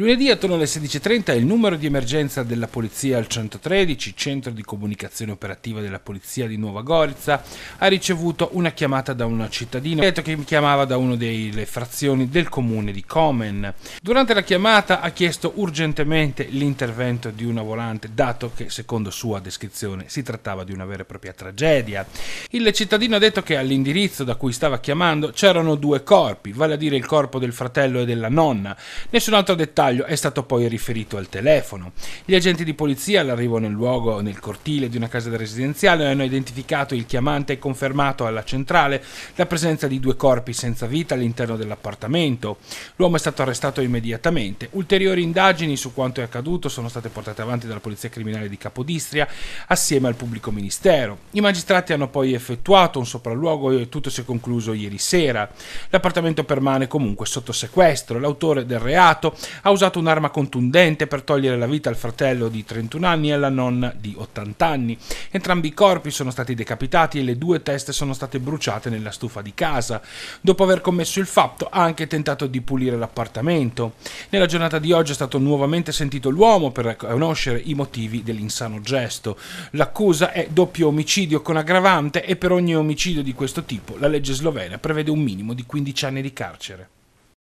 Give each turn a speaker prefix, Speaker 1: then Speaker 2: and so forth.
Speaker 1: Lunedì attorno alle 16.30 il numero di emergenza della polizia al 113, centro di comunicazione operativa della polizia di Nuova Gorizia, ha ricevuto una chiamata da un cittadino detto che mi chiamava da una delle frazioni del comune di Comen. Durante la chiamata ha chiesto urgentemente l'intervento di una volante, dato che secondo sua descrizione si trattava di una vera e propria tragedia. Il cittadino ha detto che all'indirizzo da cui stava chiamando c'erano due corpi, vale a dire il corpo del fratello e della nonna. Nessun altro dettaglio bersaglio è stato poi riferito al telefono. Gli agenti di polizia all'arrivo nel luogo, nel cortile di una casa residenziale, hanno identificato il chiamante e confermato alla centrale la presenza di due corpi senza vita all'interno dell'appartamento. L'uomo è stato arrestato immediatamente. Ulteriori indagini su quanto è accaduto sono state portate avanti dalla Polizia Criminale di Capodistria assieme al pubblico ministero. I magistrati hanno poi effettuato un sopralluogo e tutto si è concluso ieri sera. L'appartamento permane comunque sotto sequestro. L'autore del reato ha usato usato un'arma contundente per togliere la vita al fratello di 31 anni e alla nonna di 80 anni. Entrambi i corpi sono stati decapitati e le due teste sono state bruciate nella stufa di casa. Dopo aver commesso il fatto, ha anche tentato di pulire l'appartamento. Nella giornata di oggi è stato nuovamente sentito l'uomo per conoscere i motivi dell'insano gesto. L'accusa è doppio omicidio con aggravante e per ogni omicidio di questo tipo la legge slovena prevede un minimo di 15 anni di carcere.